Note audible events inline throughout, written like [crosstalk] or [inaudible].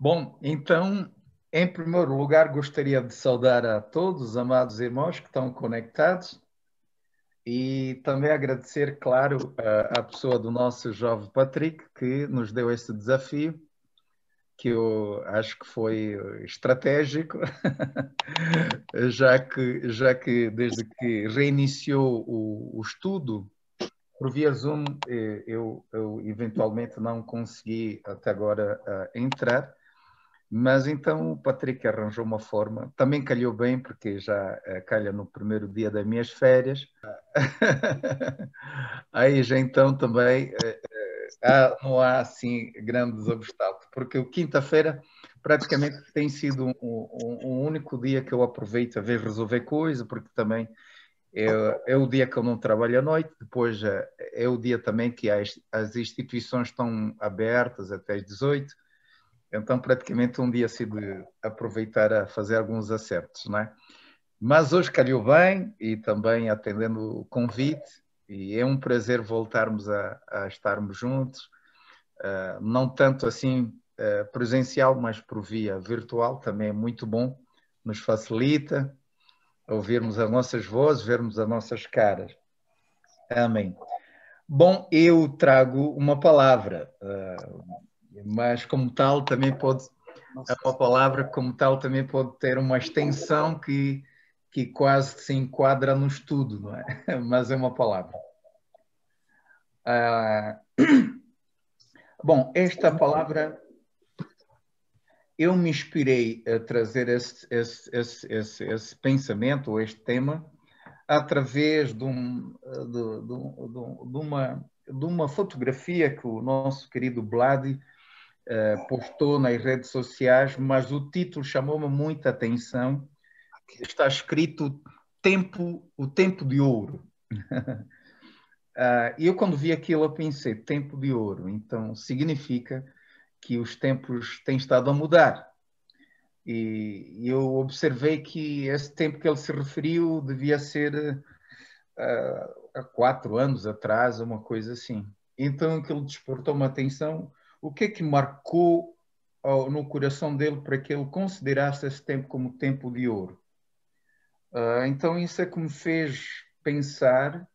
Bom, então, em primeiro lugar, gostaria de saudar a todos, amados irmãos que estão conectados, e também agradecer, claro, à pessoa do nosso jovem Patrick, que nos deu esse desafio, que eu acho que foi estratégico, [laughs] já, que, já que desde que reiniciou o, o estudo por via Zoom, eh, eu, eu, eventualmente não consegui até agora eh, entrar, mas então o Patrick arranjou uma forma, também calhou bem, porque já eh, calha no primeiro dia das minhas férias. [laughs] Aí já então também eh, eh, não há assim grandes obstáculos, porque quinta-feira praticamente tem sido um, um, um, único dia que eu aproveito a ver resolver coisa, porque também é, é, o dia que eu não trabalho à noite, depois é o dia também que as, as instituições estão abertas até às 18 então, praticamente um dia se de aproveitar a fazer alguns acertos, não é? Mas hoje calhou bem e também atendendo o convite, e é um prazer voltarmos a, a estarmos juntos, uh, não tanto assim uh, presencial, mas por via virtual, também é muito bom, nos facilita ouvirmos as nossas vozes, vermos as nossas caras. Amém. Bom, eu trago uma palavra. Uh, mas como tal também pode, é a palavra como tal também pode ter uma extensão que, que quase se enquadra no estudo, não é? [laughs] Mas é uma palavra. Ah, [clears throat] bom, esta palavra eu me inspirei a trazer esse, esse, esse, esse pensamento, ou este tema, através de, um, de, de, de, uma, de uma fotografia que o nosso querido Blade eh, postou nas redes sociais, mas o título chamou-me muita atenção. Está escrito tempo, o tempo de ouro. [laughs] Ah, e eu quando vi aquilo eu pensei tempo de ouro. Então significa que os tempos têm estado a mudar. E eu observei que esse tempo que ele se referiu devia ser ah, há quatro anos atrás, uma coisa assim. Então aquilo despertou uma atenção o que é que marcou oh, no coração dele para que ele considerasse esse tempo como tempo de ouro? Ah, então, isso é que me fez pensar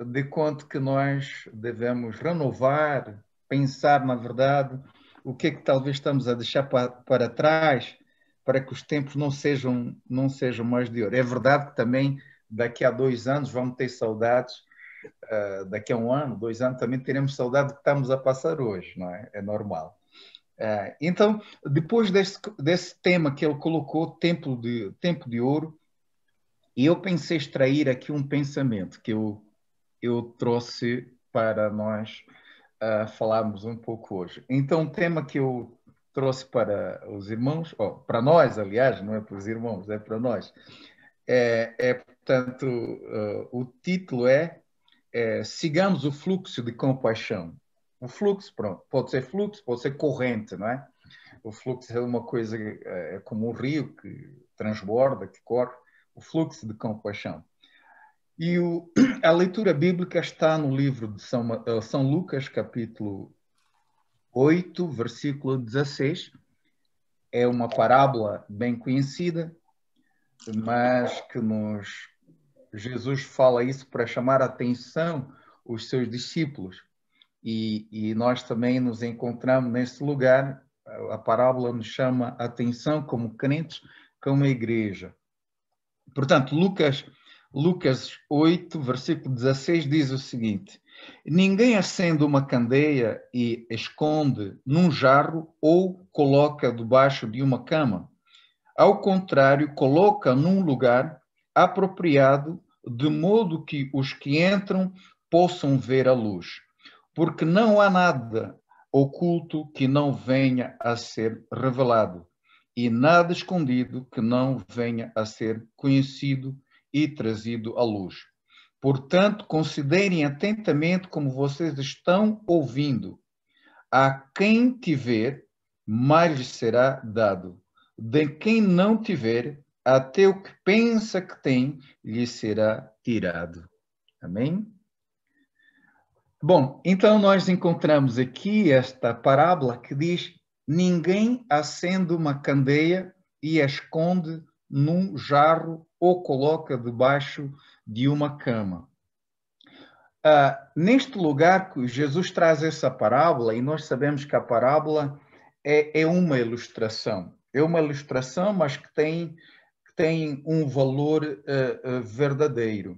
de quanto que nós devemos renovar, pensar, na verdade, o que é que talvez estamos a deixar para, para trás para que os tempos não sejam, não sejam mais de ouro. É verdade que também daqui a dois anos vamos ter saudades uh, daqui a um ano, dois anos, também teremos saudade do que estamos a passar hoje, não é? É normal. Uh, então, depois desse, desse tema que ele colocou, tempo de, tempo de ouro, eu pensei extrair aqui um pensamento que eu, eu trouxe para nós uh, falarmos um pouco hoje. Então, o tema que eu trouxe para os irmãos, oh, para nós, aliás, não é para os irmãos, é para nós, é, é portanto, uh, o título é é, sigamos o fluxo de compaixão. O fluxo, pronto, pode ser fluxo, pode ser corrente, não é? O fluxo é uma coisa é, é como um rio que transborda, que corre, o fluxo de compaixão. E o, [clears throat] a leitura bíblica está no livro de São, eh, São Lucas, capítulo 8, versículo 16. É uma parábola bem conhecida, mas que nos Jesus fala isso para chamar a atenção os seus discípulos. E, e nós também nos encontramos nesse lugar. A parábola nos chama a atenção como crentes, como igreja. Portanto, Lucas, Lucas 8, versículo 16 diz o seguinte: Ninguém acende uma candeia e esconde num jarro ou coloca debaixo de uma cama. Ao contrário, coloca num lugar apropriado de modo que os que entram possam ver a luz, porque não há nada oculto que não venha a ser revelado, e nada escondido que não venha a ser conhecido e trazido à luz. Portanto, considerem atentamente como vocês estão ouvindo. A quem tiver, mais lhe será dado. De quem não tiver, até o que pensa que tem lhe será tirado. Amém? Bom, então nós encontramos aqui esta parábola que diz: Ninguém acende uma candeia e a esconde num jarro ou coloca debaixo de uma cama. Ah, neste lugar que Jesus traz essa parábola, e nós sabemos que a parábola é, é uma ilustração, é uma ilustração, mas que tem tem um valor uh, uh, verdadeiro.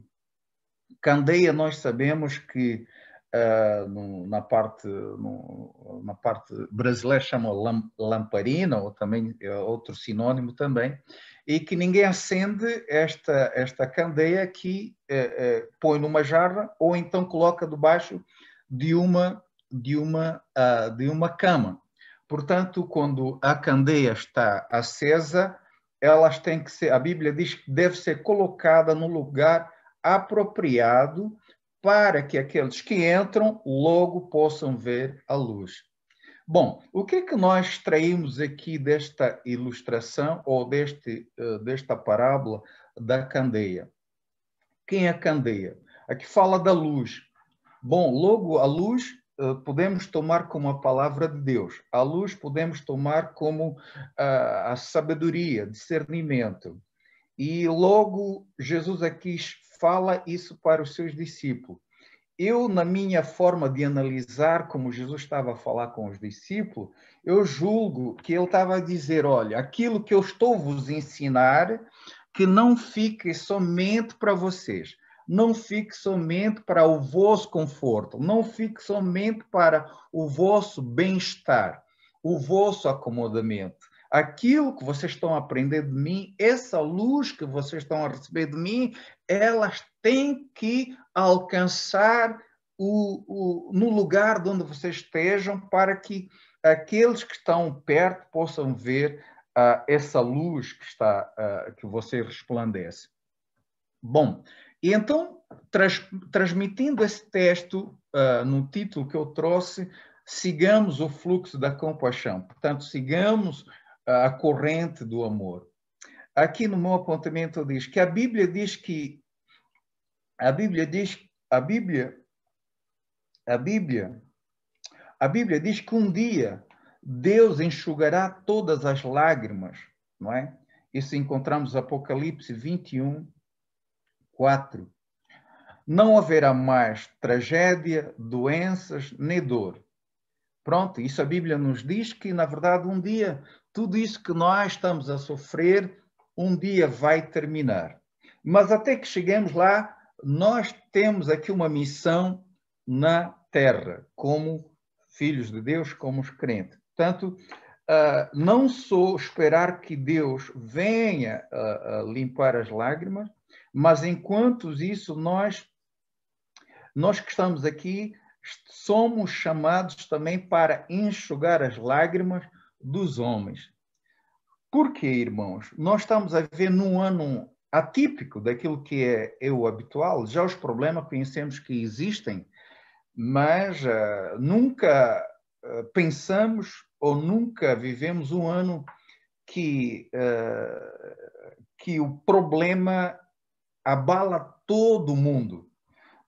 Candeia, nós sabemos que uh, no, na, parte, no, na parte brasileira chama lam, lamparina, ou também é outro sinônimo também, e que ninguém acende esta, esta candeia que põe numa jarra ou então coloca debaixo de uma, de uma, ah, de uma cama. Portanto, quando a candeia está acesa, elas têm que ser, a Bíblia diz que deve ser colocada no lugar apropriado para que aqueles que entram logo possam ver a luz. Bom, o que é que nós extraímos aqui desta ilustração ou deste, eh, desta parábola da candeia? Quem é a candeia? Aqui fala da luz. Bom, logo a luz eh, podemos tomar como a palavra de Deus, a luz podemos tomar como a, eh, a sabedoria, discernimento. E logo Jesus aqui fala isso para os seus discípulos. Eu, na minha forma de analisar como Jesus estava a falar com os discípulos, eu julgo que ele estava a dizer: olha, aquilo que eu estou vos ensinar, que não fique somente para vocês, não fique somente para o vosso conforto, não fique somente para o vosso bem-estar, o vosso acomodamento. Aquilo que vocês estão aprendendo de mim, essa luz que vocês estão a receber de mim, elas têm que alcançar o, o, no lugar de onde vocês estejam para que aqueles que estão perto possam ver uh, essa luz que está uh, que você resplandece. Bom, e então, trans, transmitindo esse texto uh, no título que eu trouxe, sigamos o fluxo da compaixão, portanto, sigamos ah, a corrente do amor. Aqui no meu apontamento diz que a Bíblia diz que a Bíblia diz a Bíblia a Bíblia a Bíblia diz que um dia Deus enxugará todas as lágrimas, não é? Isso encontramos Apocalipse 21, 4. Não haverá mais tragédia, doenças, nem dor. Pronto, isso a Bíblia nos diz que, na verdade, um dia, tudo isso que nós estamos a sofrer, um dia vai terminar. Mas até que cheguemos lá, nós temos aqui uma missão na terra, como filhos de Deus, como os crentes. Portanto, ah, não sou esperar que Deus venha ah, limpar as lágrimas, mas enquanto isso, nós, nós que estamos aqui, somos chamados também para enxugar as lágrimas dos homens. Por quê, irmãos? Nós estamos a viver num ano atípico daquilo que é, é o habitual. Já os problemas conhecemos que existem, mas uh, nunca uh, pensamos ou nunca vivemos um ano que, uh, que o problema abala todo o mundo.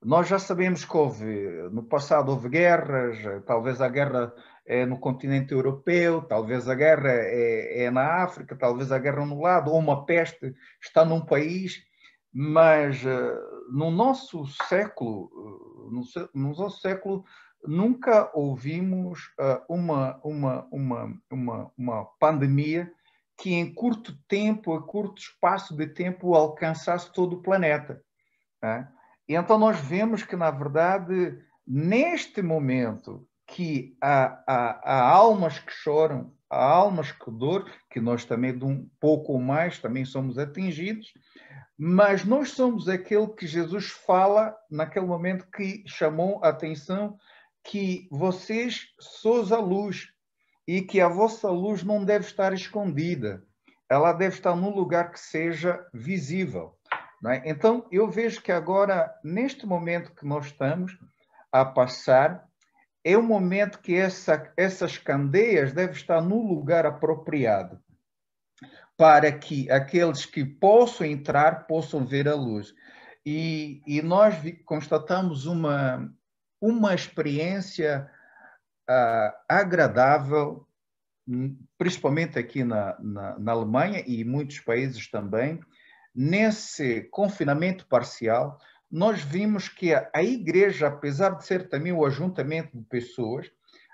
Nós já sabemos que houve, no passado houve guerras, talvez a guerra é no continente europeu, talvez a guerra é, é na África, talvez a guerra no lado, ou uma peste está num país, mas no nosso século, no, no nosso século nunca ouvimos uma, uma, uma, uma, uma pandemia que em curto tempo, a curto espaço de tempo, alcançasse todo o planeta. Né? E então nós vemos que, na verdade, neste momento que há, há, há almas que choram, há almas que dor, que nós também de um pouco ou mais também somos atingidos, mas nós somos aquele que Jesus fala naquele momento que chamou a atenção que vocês sois a luz, e que a vossa luz não deve estar escondida, ela deve estar num lugar que seja visível. É? Então, eu vejo que agora, neste momento que nós estamos a passar, é um momento que essa, essas candeias devem estar no lugar apropriado para que aqueles que possam entrar possam ver a luz. E, e nós constatamos uma, uma experiência agradável, hum, principalmente aqui na, na, na Alemanha e muitos países também, nesse confinamento parcial, nós vimos que a, a igreja, apesar de ser também o ajuntamento de pessoas,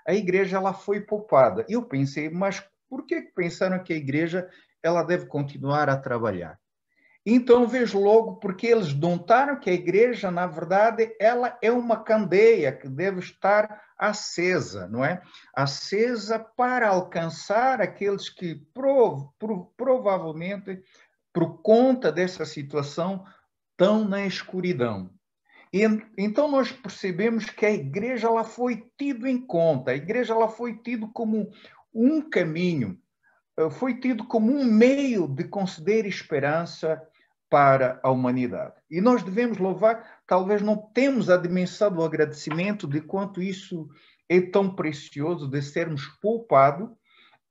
a igreja ela foi poupada. Eu pensei, mas por que pensaram que a igreja ela deve continuar a trabalhar? Então vejo logo porque eles notaram que a igreja, na verdade, ela é uma candeia que deve estar acesa, não é? Acesa para alcançar aqueles que prov, prov, provavelmente, por conta dessa situação, estão na escuridão. E, então nós percebemos que a igreja ela foi tida em conta, a igreja ela foi tida como um caminho, eh, foi tido como um meio de conceder esperança para a humanidade. E nós devemos louvar talvez não temos a dimensão do agradecimento de quanto isso é tão precioso de sermos poupados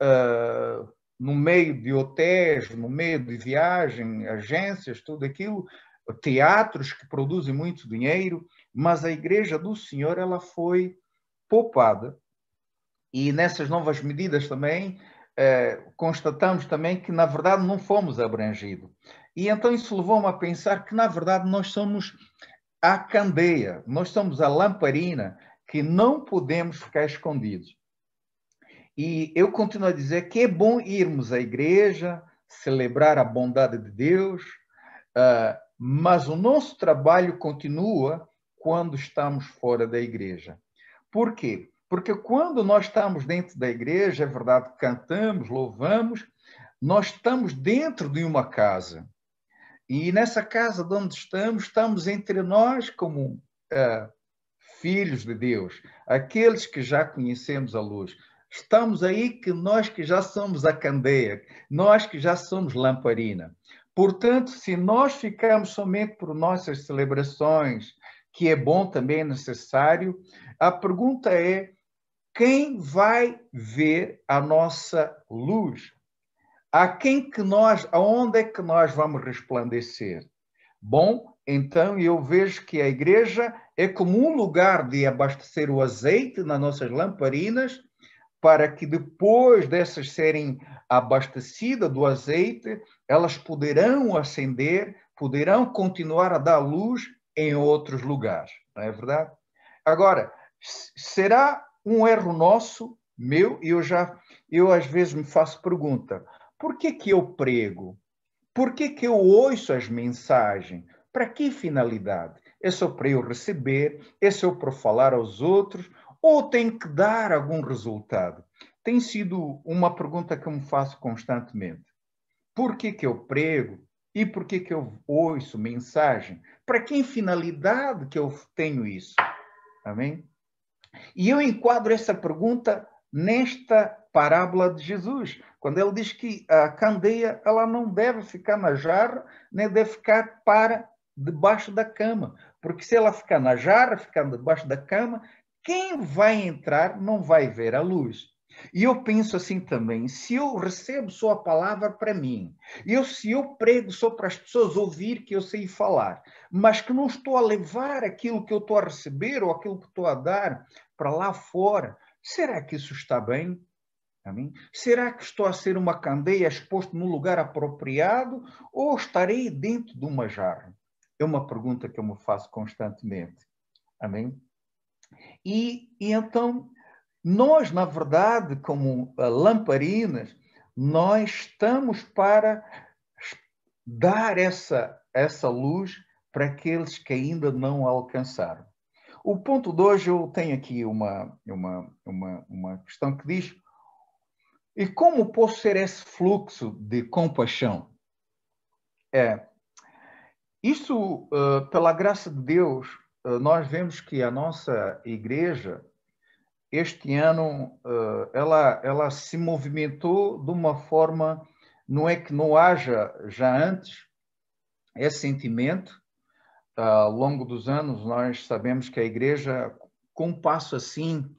uh, no meio de hotéis, no meio de viagem, agências, tudo aquilo, teatros que produzem muito dinheiro, mas a Igreja do Senhor ela foi poupada. E nessas novas medidas também eh, constatamos também que na verdade não fomos abrangidos. E então isso levou-me a pensar que na verdade nós somos a candeia, nós somos a lamparina que não podemos ficar escondidos. E eu continuo a dizer que é bom irmos à igreja, celebrar a bondade de Deus, ah, mas o nosso trabalho continua quando estamos fora da igreja. Por quê? Porque quando nós estamos dentro da igreja, é verdade, cantamos, louvamos, nós estamos dentro de uma casa. E nessa casa de onde estamos, estamos entre nós como uh, filhos de Deus, aqueles que já conhecemos a luz. Estamos aí que nós que já somos a candeia, nós que já somos lamparina. Portanto, se nós ficarmos somente por nossas celebrações, que é bom também, é necessário, a pergunta é: quem vai ver a nossa luz? a quem que nós, aonde é que nós vamos resplandecer? Bom, então eu vejo que a igreja é como um lugar de abastecer o azeite nas nossas lamparinas, para que depois dessas serem abastecidas do azeite, elas poderão acender, poderão continuar a dar luz em outros lugares, não é verdade? Agora, será um erro nosso, meu, e eu já, eu às vezes me faço pergunta, por que, que eu prego? Por que, que eu ouço as mensagens? Para que finalidade? É só para eu receber? É só para falar aos outros? Ou tem que dar algum resultado? Tem sido uma pergunta que eu me faço constantemente. Por que, que eu prego? E por que, que eu ouço mensagem? Para que finalidade que eu tenho isso? Amém? E eu enquadro essa pergunta nesta parábola de Jesus. Quando ele diz que a candeia ela não deve ficar na jarra, nem deve ficar para debaixo da cama, porque se ela ficar na jarra, ficar debaixo da cama, quem vai entrar não vai ver a luz. E eu penso assim também, se eu recebo sua palavra para mim, eu se eu prego só para as pessoas ouvir que eu sei falar, mas que não estou a levar aquilo que eu estou a receber ou aquilo que estou a dar para lá fora, será que isso está bem? Será que estou a ser uma candeia exposto no lugar apropriado ou estarei dentro de uma jarra? É uma pergunta que eu me faço constantemente. Amém? E, e então, nós, na verdade, como ah, lamparinas, nós estamos para dar essa, essa luz para aqueles que ainda não alcançaram. O ponto 2, eu tenho aqui uma, uma, uma, uma questão que diz e como posso ser esse fluxo de compaixão? É, isso, uh, pela graça de Deus, uh, nós vemos que a nossa igreja, este ano, uh, ela, ela se movimentou de uma forma, não é que não haja já antes, esse sentimento. Ao longo dos anos, nós sabemos que a igreja, com um passo assim,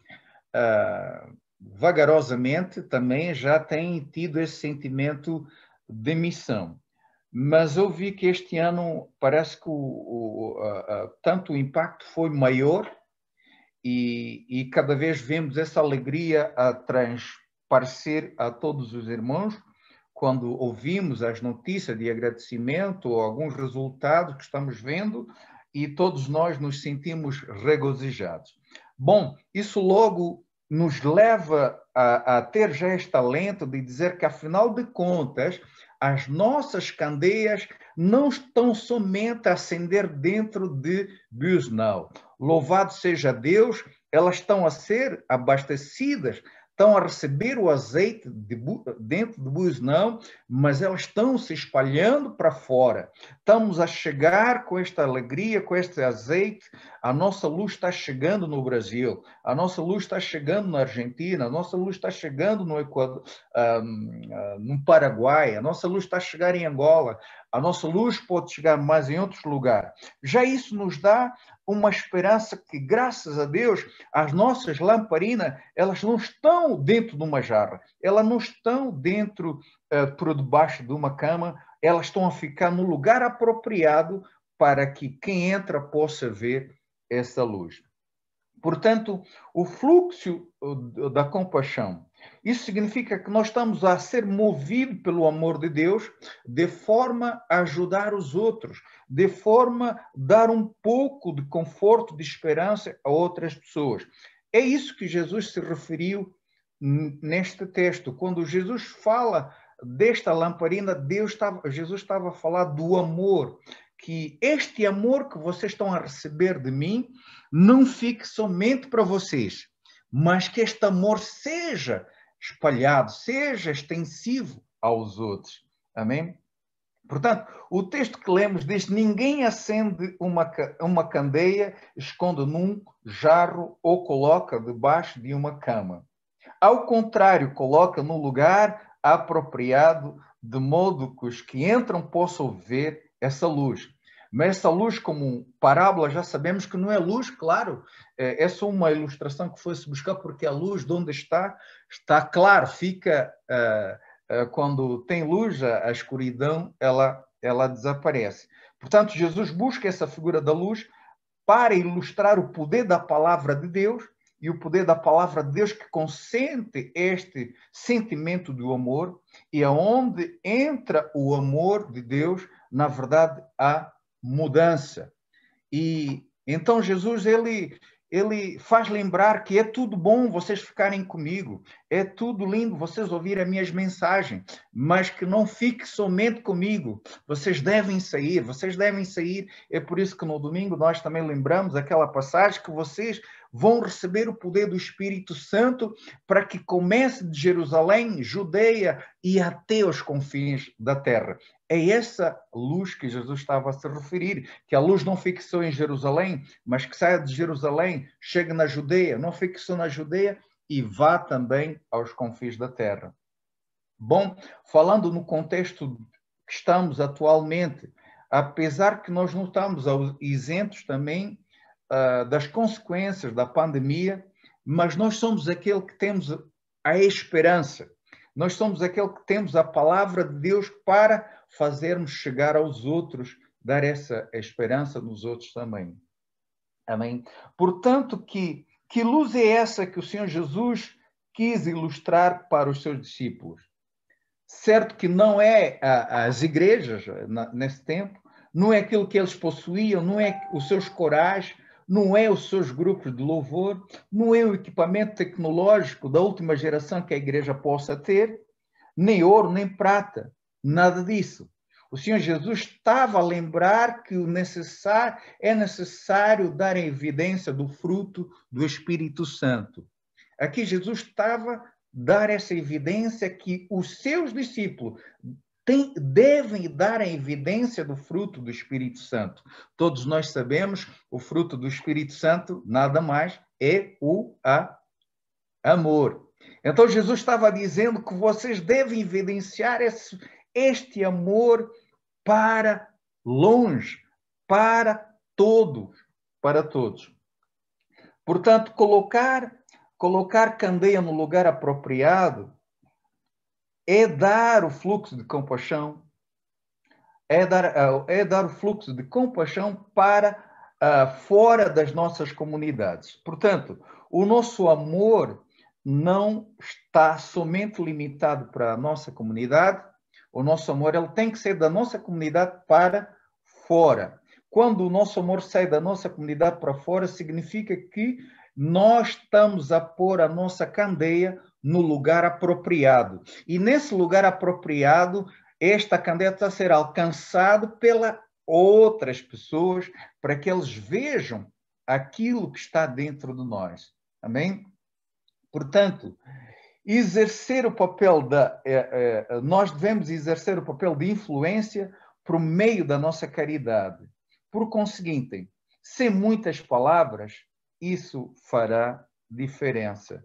vagarosamente também já têm tido esse sentimento de missão. Mas eu vi que este ano parece que o, o, a, a, tanto o impacto foi maior e, e cada vez vemos essa alegria a transparecer a todos os irmãos quando ouvimos as notícias de agradecimento ou alguns resultados que estamos vendo e todos nós nos sentimos regozijados. Bom, isso logo nos leva a, a ter já esta lenta de dizer que, afinal de contas, as nossas candeias não estão somente a acender dentro de não, Louvado seja Deus, elas estão a ser abastecidas estão a receber o azeite de, dentro do não, mas elas estão se espalhando para fora. Estamos a chegar com esta alegria, com este azeite. A nossa luz está chegando no Brasil, a nossa luz está chegando na Argentina, a nossa luz está chegando no Equador, um, ah, ah, no Paraguai, a nossa luz está chegando em Angola, a nossa luz pode chegar mais em outros lugares. Já isso nos dá uma esperança que, graças a Deus, as nossas lamparinas, elas não estão dentro de uma jarra, elas não estão dentro, eh, por debaixo de uma cama, elas estão a ficar no lugar apropriado para que quem entra possa ver essa luz. Portanto, o fluxo eh, da compaixão isso significa que nós estamos a ser movidos pelo amor de Deus de forma a ajudar os outros, de forma a dar um pouco de conforto, de esperança a outras pessoas. É isso que Jesus se referiu neste texto. Quando Jesus fala desta lamparina, Deus estava, Jesus estava a falar do amor, que este amor que vocês estão a receber de mim não fique somente para vocês, mas que este amor seja espalhado, seja extensivo aos outros. Amém? Portanto, o texto que lemos diz: Ninguém acende uma, uma candeia, esconde num jarro ou coloca debaixo de uma cama. Ao contrário, coloca no lugar apropriado, de modo que os que entram possam ver essa luz. Mas essa luz, como parábola, já sabemos que não é luz, claro, é, é só uma ilustração que foi-se buscar, porque a luz, de onde está, está claro, fica. Ah, ah, quando tem luz, a escuridão ela, ela desaparece. Portanto, Jesus busca essa figura da luz para ilustrar o poder da palavra de Deus e o poder da palavra de Deus que consente este sentimento do amor e aonde entra o amor de Deus, na verdade há mudança. E então Jesus ele ele faz lembrar que é tudo bom vocês ficarem comigo, é tudo lindo vocês ouvirem as minhas mensagens, mas que não fique somente comigo, vocês devem sair, vocês devem sair. É por isso que no domingo nós também lembramos aquela passagem que vocês vão receber o poder do Espírito Santo para que comece de Jerusalém, Judeia e até os confins da terra. É essa luz que Jesus estava a se referir, que a luz não fique só em Jerusalém, mas que saia de Jerusalém, chegue na Judeia, não fique só na Judeia e vá também aos confins da terra. Bom, falando no contexto que estamos atualmente, apesar que nós não estamos isentos também uh, das consequências da pandemia, mas nós somos aquele que temos a esperança. Nós somos aquele que temos a palavra de Deus para fazermos chegar aos outros, dar essa esperança nos outros também. Amém? Portanto, que, que luz é essa que o Senhor Jesus quis ilustrar para os seus discípulos? Certo que não é a, as igrejas na, nesse tempo, não é aquilo que eles possuíam, não é os seus corais, não é os seus grupos de louvor, não é o equipamento tecnológico da última geração que a igreja possa ter, nem ouro, nem prata, Nada disso. O Senhor Jesus estava a lembrar que o necessário, é necessário dar evidência do fruto do Espírito Santo. Aqui Jesus estava a dar essa evidência que os seus discípulos tem, devem dar a evidência do fruto do Espírito Santo. Todos nós sabemos o fruto do Espírito Santo nada mais é o a, amor. Então Jesus estava dizendo que vocês devem evidenciar esse, este amor para longe, para todos, para todos. Portanto, colocar colocar candeia no lugar apropriado é dar o fluxo de compaixão, é dar, ah, é dar o fluxo de compaixão para uh, fora das nossas comunidades. Portanto, o nosso amor não está somente limitado para a nossa comunidade, o nosso amor ele tem que ser da nossa comunidade para fora. Quando o nosso amor sai da nossa comunidade para fora, significa que nós estamos a pôr a nossa candeia no lugar apropriado. E nesse lugar apropriado, esta candeia está a ser alcançada pelas outras pessoas para que eles vejam aquilo que está dentro de nós. Amém? Portanto, exercer o papel da. Eh, eh, nós devemos exercer o papel de influência por meio da nossa caridade. Por conseguinte, sem muitas palavras, isso fará diferença.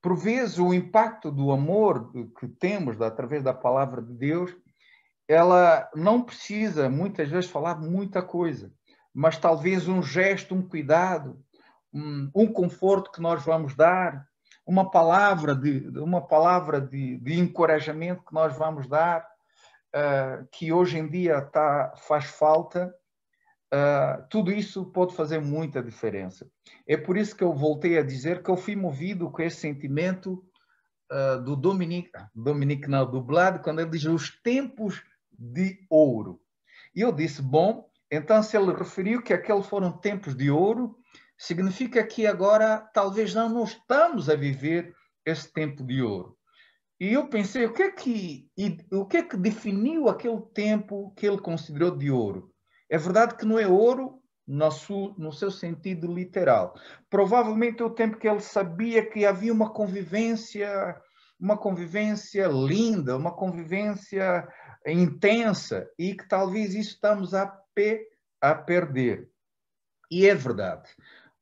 Por vezes, o impacto do amor que temos através da palavra de Deus, ela não precisa, muitas vezes, falar muita coisa, mas talvez um gesto, um cuidado, um, um conforto que nós vamos dar, uma palavra de, uma palavra de, de encorajamento que nós vamos dar, uh, que hoje em dia tá, faz falta, uh, tudo isso pode fazer muita diferença. É por isso que eu voltei a dizer que eu fui movido com esse sentimento uh, do Dominique, Dominique não, dublado quando ele diz os tempos de ouro. E eu disse, bom, então se ele referiu que aqueles foram tempos de ouro, significa que agora talvez não estamos a viver esse tempo de ouro. E eu pensei, o que é que, o que, é que definiu aquele tempo que ele considerou de ouro? É verdade que não é ouro no seu, no seu sentido literal. Provavelmente é o tempo que ele sabia que havia uma convivência, uma convivência linda, uma convivência intensa e que talvez isso estamos a, pe, a perder. E é verdade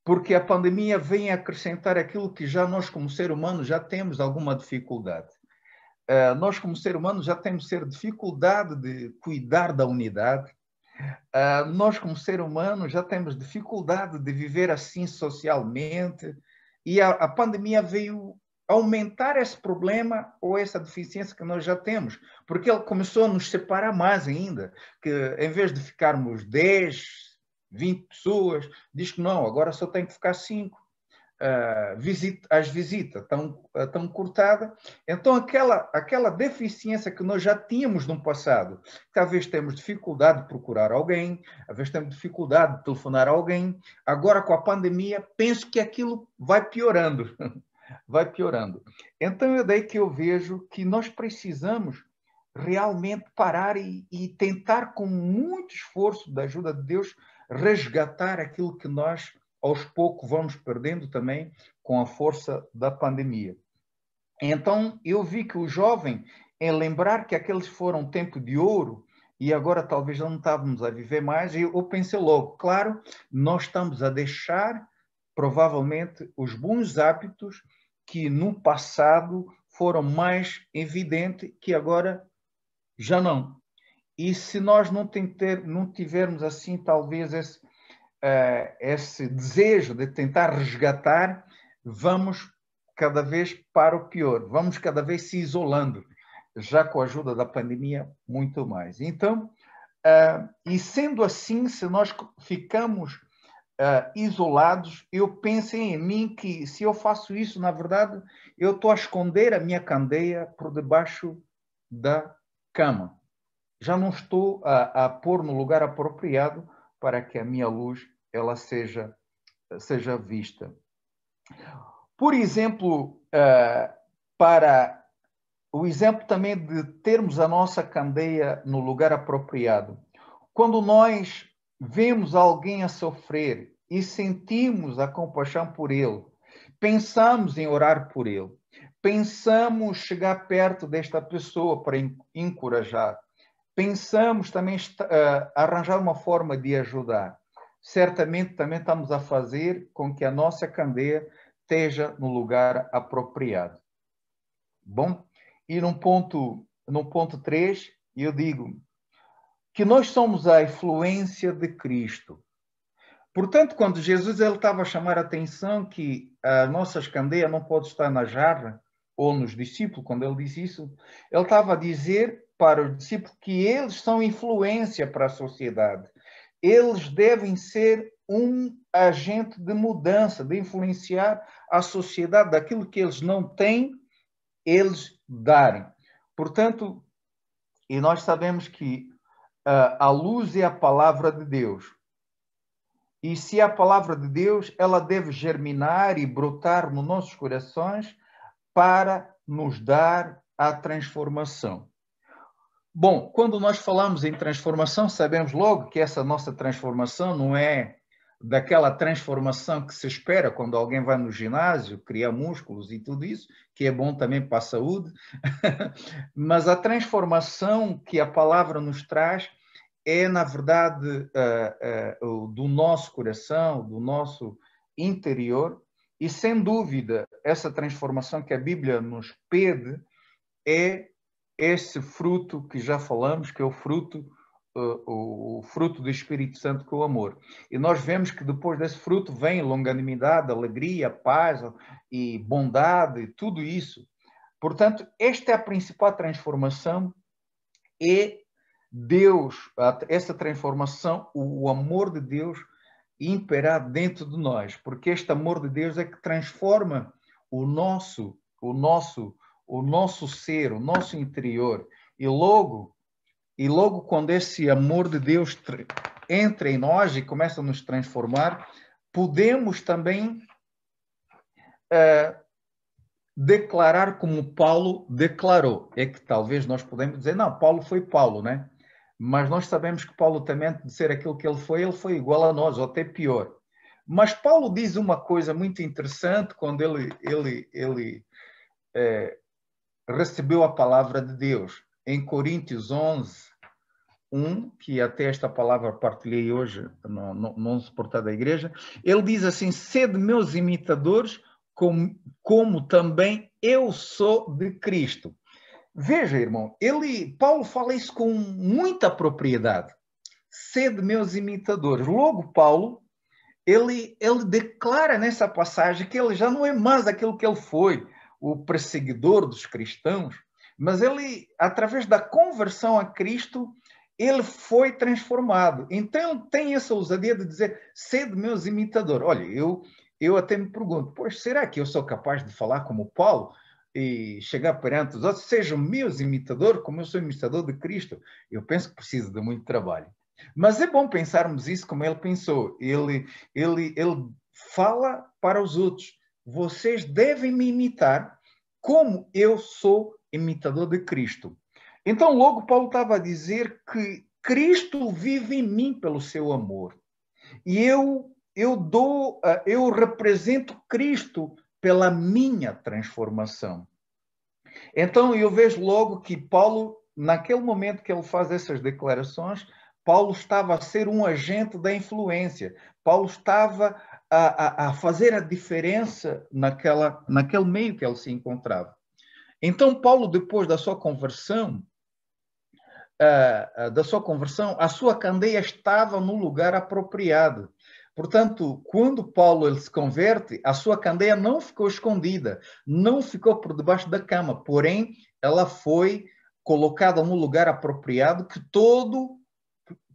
porque a pandemia vem acrescentar aquilo que já nós, como ser humano, já temos alguma dificuldade. Eh, nós, como ser humano, já temos ser dificuldade de cuidar da unidade. Eh, nós, como ser humano, já temos dificuldade de viver assim socialmente. E a, a pandemia veio aumentar esse problema ou essa deficiência que nós já temos, porque ele começou a nos separar mais ainda, que em vez de ficarmos 10, 20 pessoas, diz que não, agora só tem que ficar 5. Uh, visita, as visitas tão, tão cortadas Então, aquela, aquela deficiência que nós já tínhamos no passado, que às vezes temos dificuldade de procurar alguém, às vezes temos dificuldade de telefonar alguém, agora com a pandemia, penso que aquilo vai piorando. [laughs] vai piorando. Então, é daí que eu vejo que nós precisamos realmente parar e, e tentar, com muito esforço da ajuda de Deus, resgatar aquilo que nós aos poucos vamos perdendo também com a força da pandemia. Então eu vi que o jovem, em lembrar que aqueles foram tempo de ouro e agora talvez não estávamos a viver mais, e eu pensei logo, claro, nós estamos a deixar provavelmente os bons hábitos que no passado foram mais evidentes que agora já não. E se nós não, ter, não tivermos assim, talvez, esse, uh, esse desejo de tentar resgatar, vamos cada vez para o pior, vamos cada vez se isolando, já com a ajuda da pandemia, muito mais. Então, uh, e sendo assim, se nós ficamos uh, isolados, eu penso em mim que se eu faço isso, na verdade, eu estou a esconder a minha candeia por debaixo da cama já não estou a, a pôr no lugar apropriado para que a minha luz ela seja, seja vista. Por exemplo, uh, para o exemplo também de termos a nossa candeia no lugar apropriado. Quando nós vemos alguém a sofrer e sentimos a compaixão por ele, pensamos em orar por ele, pensamos chegar perto desta pessoa para encorajar, pensamos também uh, arranjar uma forma de ajudar. Certamente também estamos a fazer com que a nossa candeia esteja no lugar apropriado. Bom, e no ponto no ponto 3, eu digo que nós somos a influência de Cristo. Portanto, quando Jesus ele estava a chamar a atenção que a nossa candeia não pode estar na jarra ou nos discípulos, quando ele diz isso, ele estava a dizer para o discípulo que eles são influência para a sociedade. Eles devem ser um agente de mudança, de influenciar a sociedade daquilo que eles não têm, eles darem. Portanto, e nós sabemos que uh, a luz é a palavra de Deus. E se a palavra de Deus, ela deve germinar e brotar nos nossos corações para nos dar a transformação. Bom, quando nós falamos em transformação, sabemos logo que essa nossa transformação não é daquela transformação que se espera quando alguém vai no ginásio, cria músculos e tudo isso, que é bom também para a saúde, [laughs] mas a transformação que a palavra nos traz é, na verdade, eh, eh, do nosso coração, do nosso interior, e sem dúvida, essa transformação que a Bíblia nos pede é esse fruto que já falamos, que é o fruto uh, o, o fruto do Espírito Santo que é o amor. E nós vemos que depois desse fruto vem longanimidade, alegria, paz e bondade, tudo isso. Portanto, esta é a principal transformação e Deus, essa transformação, o amor de Deus imperar dentro de nós, porque este amor de Deus é que transforma o nosso, o nosso o nosso ser, o nosso interior. E logo, e logo quando esse amor de Deus entra em nós e começa a nos transformar, podemos também uh, declarar como Paulo declarou. É que talvez nós podemos dizer, não, Paulo foi Paulo, né? Mas nós sabemos que Paulo também, de ser aquilo que ele foi, ele foi igual a nós, ou até pior. Mas Paulo diz uma coisa muito interessante quando ele, ele, ele é, recebeu a palavra de Deus. Em Coríntios 11, 1, que até esta palavra partilhei hoje no, no, no suportado da igreja, ele diz assim: Sede meus imitadores, como, como também eu sou de Cristo. Veja, irmão, ele, Paulo fala isso com muita propriedade. Sede meus imitadores. Logo, Paulo, ele, ele declara nessa passagem que ele já não é mais aquilo que ele foi, o perseguidor dos cristãos, mas ele, através da conversão a Cristo, ele foi transformado. Então, tem essa ousadia de dizer, sede meus imitadores. Olha, eu, eu até me pergunto, pois será que eu sou capaz de falar como Paulo? e chegar perante os outros, sejam meus imitadores, como eu sou imitador de Cristo. Eu penso que precisa de muito trabalho. Mas é bom pensarmos isso como ele pensou. Ele, ele, ele fala para os outros vocês devem me imitar como eu sou imitador de Cristo. Então, logo, Paulo estava a dizer que Cristo vive em mim pelo seu amor. E eu, eu dou, ah, eu represento Cristo pela minha transformação. Então, eu vejo logo que Paulo, naquele momento que ele faz essas declarações, Paulo estava a ser um agente da influência. Paulo estava a, a, fazer a diferença naquela, naquele meio que ele se encontrava. Então, Paulo, depois da sua conversão, da sua conversão, a sua candeia estava no lugar apropriado. Portanto, quando Paulo ele se converte, a sua candeia não ficou escondida, não ficou por debaixo da cama, porém, ela foi colocada no lugar apropriado que todo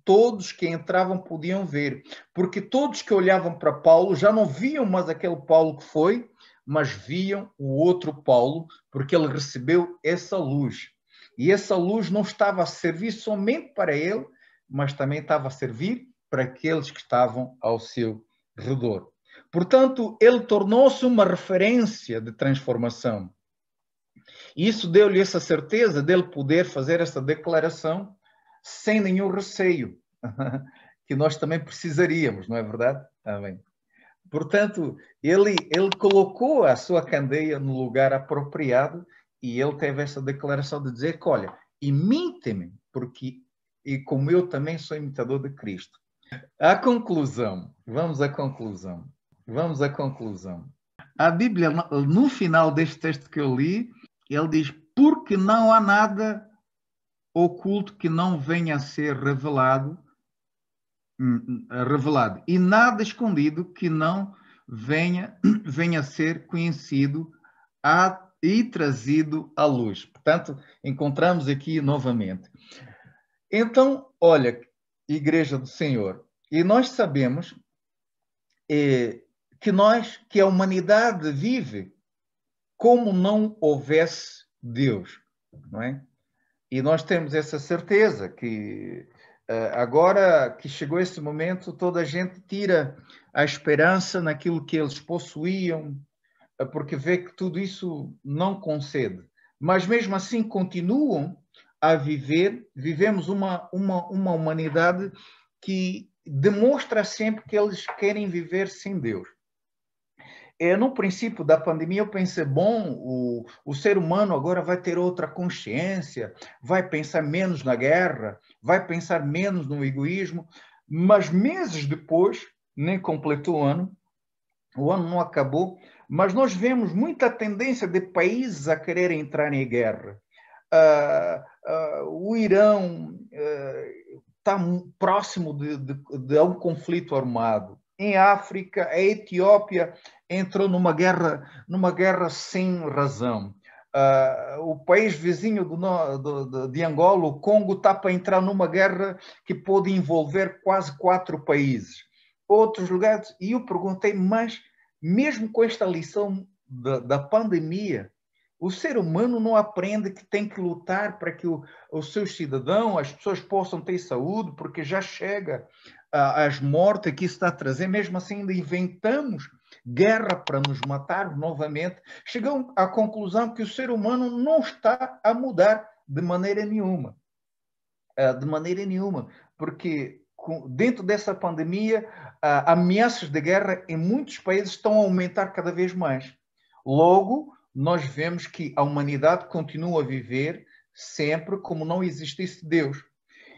todos que entravam podiam ver, porque todos que olhavam para Paulo já não viam mais aquele Paulo que foi, mas viam o outro Paulo, porque ele recebeu essa luz. E essa luz não estava a servir somente para ele, mas também estava a servir para aqueles que estavam ao seu redor. Portanto, ele tornou-se uma referência de transformação. isso deu-lhe essa certeza dele poder fazer essa declaração sem nenhum receio, [laughs] que nós também precisaríamos, não é verdade? Amém. Portanto, ele, ele colocou a sua candeia no lugar apropriado e ele teve essa declaração de dizer que, olha, imite-me, porque e como eu também sou imitador de Cristo. A conclusão, vamos à conclusão, vamos à conclusão. A Bíblia, no final deste texto que eu li, ele diz, porque não há nada oculto que não venha a ser revelado, hum, hum, revelado e nada escondido que não venha, [clears throat] venha a ser conhecido a, e trazido à luz. Portanto, encontramos aqui novamente. Então, olha, Igreja do Senhor, e nós sabemos eh, que nós, que a humanidade vive como não houvesse Deus, não é? E nós temos essa certeza que eh, agora que chegou esse momento, toda a gente tira a esperança naquilo que eles possuíam, eh, porque vê que tudo isso não concede. Mas mesmo assim continuam a viver, vivemos uma, uma, uma humanidade que demonstra sempre que eles querem viver sem Deus. É, no princípio da pandemia, eu pensei, bom, o, o ser humano agora vai ter outra consciência, vai pensar menos na guerra, vai pensar menos no egoísmo, mas meses depois, nem né, completou o ano, o ano não acabou, mas nós vemos muita tendência de países a querer entrar em guerra. Uh, uh, o Irão está ah, uh, próximo de, de, de um conflito armado. Em África, a Etiópia entrou numa guerra, numa guerra sem razão. Uh, o país vizinho do, do, de Angola, o Congo, está para entrar numa guerra que pode envolver quase quatro países. Outros lugares, e eu perguntei, mas mesmo com esta lição da, da pandemia, o ser humano não aprende que tem que lutar para que o, os seus cidadãos, as pessoas possam ter saúde, porque já chega uh, ah, às mortes que isso está a trazer. Mesmo assim, ainda inventamos guerra para nos matar novamente, chegam à conclusão que o ser humano não está a mudar de maneira nenhuma. É, de maneira nenhuma, porque dentro dessa pandemia, ameaças de guerra em muitos países estão a aumentar cada vez mais. Logo, nós vemos que a humanidade continua a viver sempre como não existisse Deus.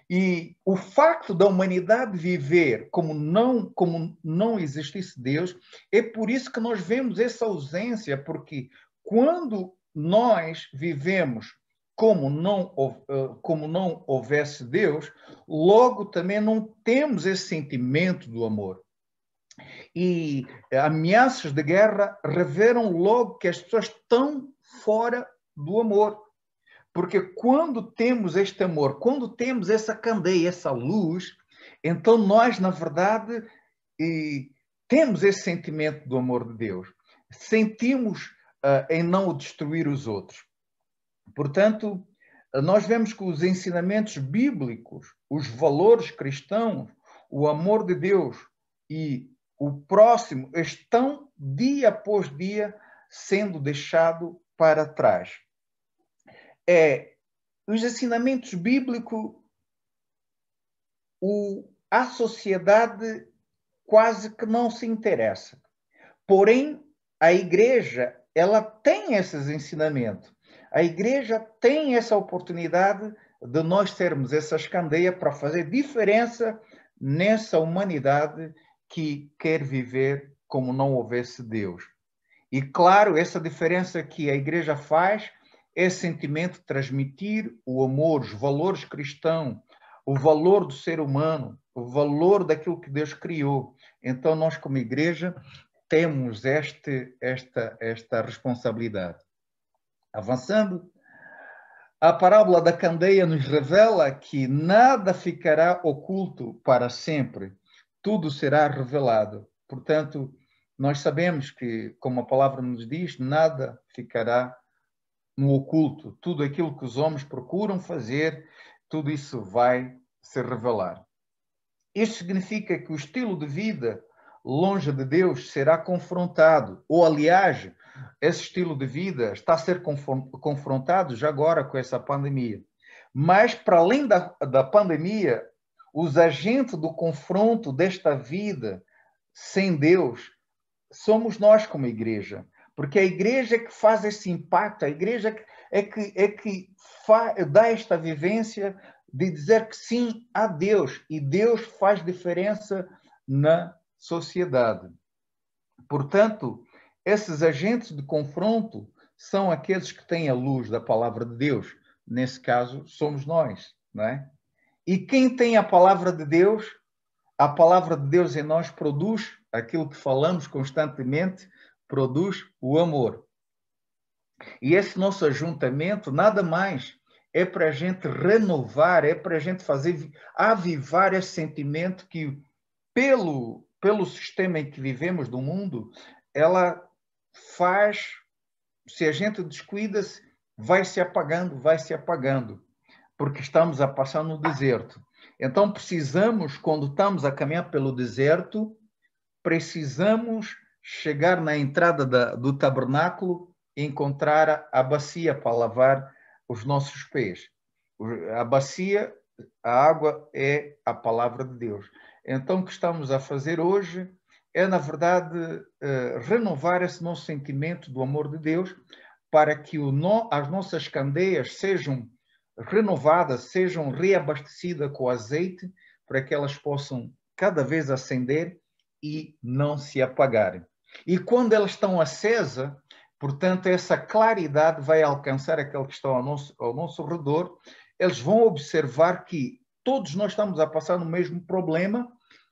E o facto da humanidade viver como não, como não existisse Deus, é por isso que nós vemos essa ausência, porque quando nós vivemos como não, eh, como não houvesse Deus, logo também não temos esse sentimento do amor. E ameaças de guerra revelam logo que as pessoas estão fora do amor. Porque quando temos este amor, quando temos essa candeia, essa luz, então nós, na verdade, temos esse sentimento do amor de Deus. Sentimos uh, em não destruir os outros. Portanto, ah, nós vemos que os ensinamentos bíblicos, os valores cristãos, o amor de Deus e o próximo estão dia após dia sendo deixado para trás é os ensinamentos bíblicos, o, a sociedade quase que não se interessa. Porém, a igreja ela tem esses ensinamentos. A igreja tem essa oportunidade de nós termos essas candeias para fazer diferença nessa humanidade que quer viver como não houvesse Deus. E claro, essa diferença que a igreja faz é sentimento transmitir o amor, os valores cristãos, o valor do ser humano, o valor daquilo que Deus criou. Então nós como igreja temos este, esta esta responsabilidade. Avançando, a parábola da candeia nos revela que nada ficará oculto para sempre, tudo será revelado. Portanto, nós sabemos que, como a palavra nos diz, nada ficará no oculto, tudo aquilo que os homens procuram fazer, tudo isso vai se revelar. Isto significa que o estilo de vida longe de Deus será confrontado, ou aliás, esse estilo de vida está a ser confrontado já agora com essa pandemia. Mas, para além da, da pandemia, os agentes do confronto desta vida sem Deus somos nós como igreja. Porque a igreja é que faz esse impacto, a igreja é que, é que é dá esta vivência de dizer que sim a Deus e Deus faz diferença na sociedade. Portanto, esses agentes de confronto são aqueles que têm a luz da palavra de Deus. Nesse caso, somos nós, não é? E quem tem a palavra de Deus, a palavra de Deus em nós produz aquilo que falamos constantemente, produz o amor. E esse nosso ajuntamento nada mais é para a gente renovar, é para a gente fazer avivar esse sentimento que pelo pelo sistema em que vivemos do mundo, ela faz se a gente descuida, -se, vai se apagando, vai se apagando, porque estamos a passar no deserto. Então precisamos, quando estamos a caminhar pelo deserto, precisamos chegar na entrada da, do tabernáculo e encontrar a bacia para lavar os nossos pés. A bacia, a água é a palavra de Deus. Então, o que estamos a fazer hoje é, na verdade, eh, renovar esse nosso sentimento do amor de Deus para que no, as nossas candeias sejam renovadas, sejam reabastecidas com azeite, para que elas possam cada vez acender e não se apagarem. E quando elas estão acesas, portanto, essa claridade vai alcançar aqueles que estão ao nosso, ao nosso redor. Eles vão observar que todos nós estamos a passar no mesmo problema,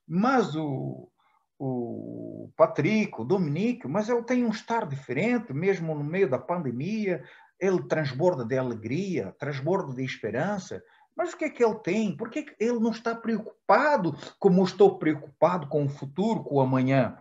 mas o, o Patrick, o Dominique, mas ele tem um estar diferente, mesmo no meio da pandemia, ele transborda de alegria, transborda de esperança. Mas o que é que ele tem? Por que, é que ele não está preocupado como estou preocupado com o futuro, com o amanhã?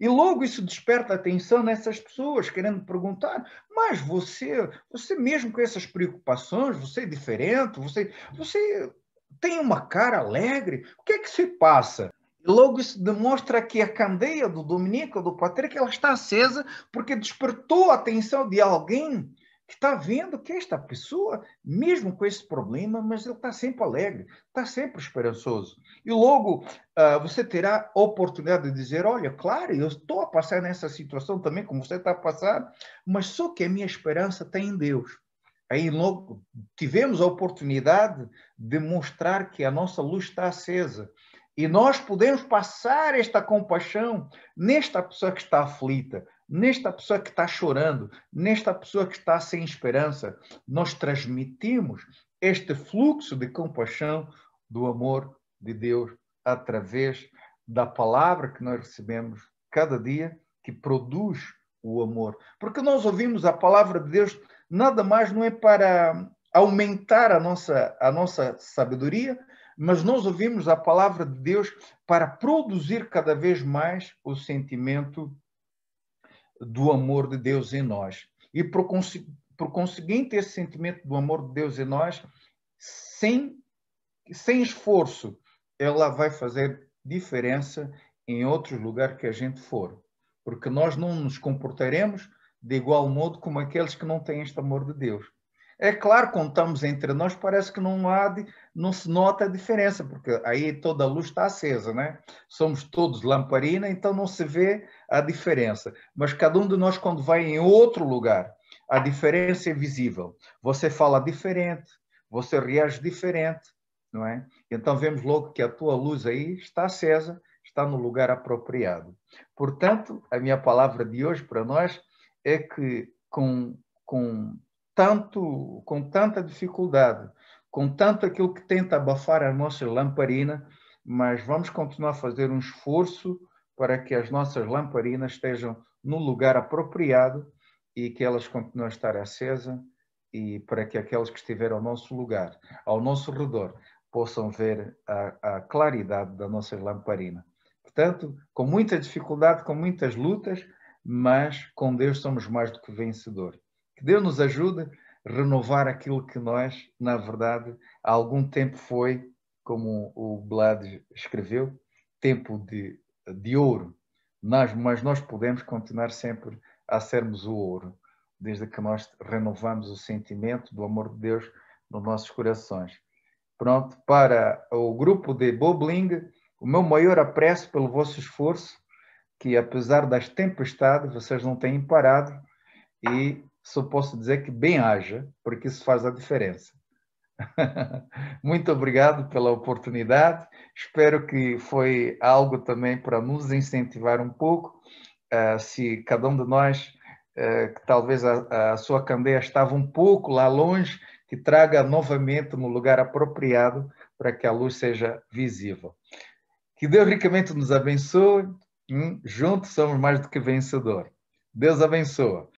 E logo isso desperta atenção nessas pessoas, querendo perguntar: mas você, você mesmo com essas preocupações, você é diferente, você, você tem uma cara alegre, o que é que se passa? E logo isso demonstra que a candeia do Dominico, do Patrick, é ela está acesa porque despertou a atenção de alguém que está vendo que esta pessoa, mesmo com esse problema, mas ele está sempre alegre, está sempre esperançoso. E logo uh, você terá a oportunidade de dizer: olha, claro, eu estou a passar nessa situação também, como você está a passar, mas só que a minha esperança tem tá em Deus. Aí logo tivemos a oportunidade de mostrar que a nossa luz está acesa. E nós podemos passar esta compaixão nesta pessoa que está aflita, nesta pessoa que está chorando, nesta pessoa que está sem esperança, nós transmitimos este fluxo de compaixão do amor de Deus através da palavra que nós recebemos cada dia, que produz o amor. Porque nós ouvimos a palavra de Deus nada mais não é para aumentar a nossa, a nossa sabedoria, mas nós ouvimos a palavra de Deus para produzir cada vez mais o sentimento do amor de Deus em nós. E por, por conseguinte, esse sentimento do amor de Deus em nós, sem, sem esforço, ela vai fazer diferença em outros lugares que a gente for. Porque nós não nos comportaremos de igual modo como aqueles que não têm este amor de Deus. É claro, contamos entre nós, parece que não há, não se nota a diferença, porque aí toda a luz está acesa, né? Somos todos lamparina, então não se vê a diferença. Mas cada um de nós, quando vai em outro lugar, a diferença é visível. Você fala diferente, você reage diferente, não é? Então vemos logo que a tua luz aí está acesa, está no lugar apropriado. Portanto, a minha palavra de hoje para nós é que com, com tanto, com tanta dificuldade, com tanto aquilo que tenta abafar a nossa lamparina, mas vamos continuar a fazer um esforço para que as nossas lamparinas estejam no lugar apropriado e que elas continuem a estar acesas e para que aqueles que estiverem ao nosso lugar, ao nosso redor, possam ver a, a claridade da nossa lamparina. Portanto, com muita dificuldade, com muitas lutas, mas com Deus somos mais do que vencedores. Que Deus nos ajude a renovar aquilo que nós, na verdade, há algum tempo foi, como o Blad escreveu, tempo de, de ouro. Nós, mas nós podemos continuar sempre a sermos o ouro, desde que nós renovamos o sentimento do amor de Deus nos nossos corações. Pronto, para o grupo de Bobling, o meu maior apreço pelo vosso esforço, que apesar das tempestades, vocês não têm parado e só posso dizer que bem haja, porque isso faz a diferença. [laughs] Muito obrigado pela oportunidade. Espero que foi algo também para nos incentivar um pouco. Uh, se cada um de nós, uh, que talvez a, a, sua candeia estava um pouco lá longe, que traga novamente no lugar apropriado para que a luz seja visível. Que Deus ricamente nos abençoe. Hum, juntos somos mais do que vencedor. Deus abençoa.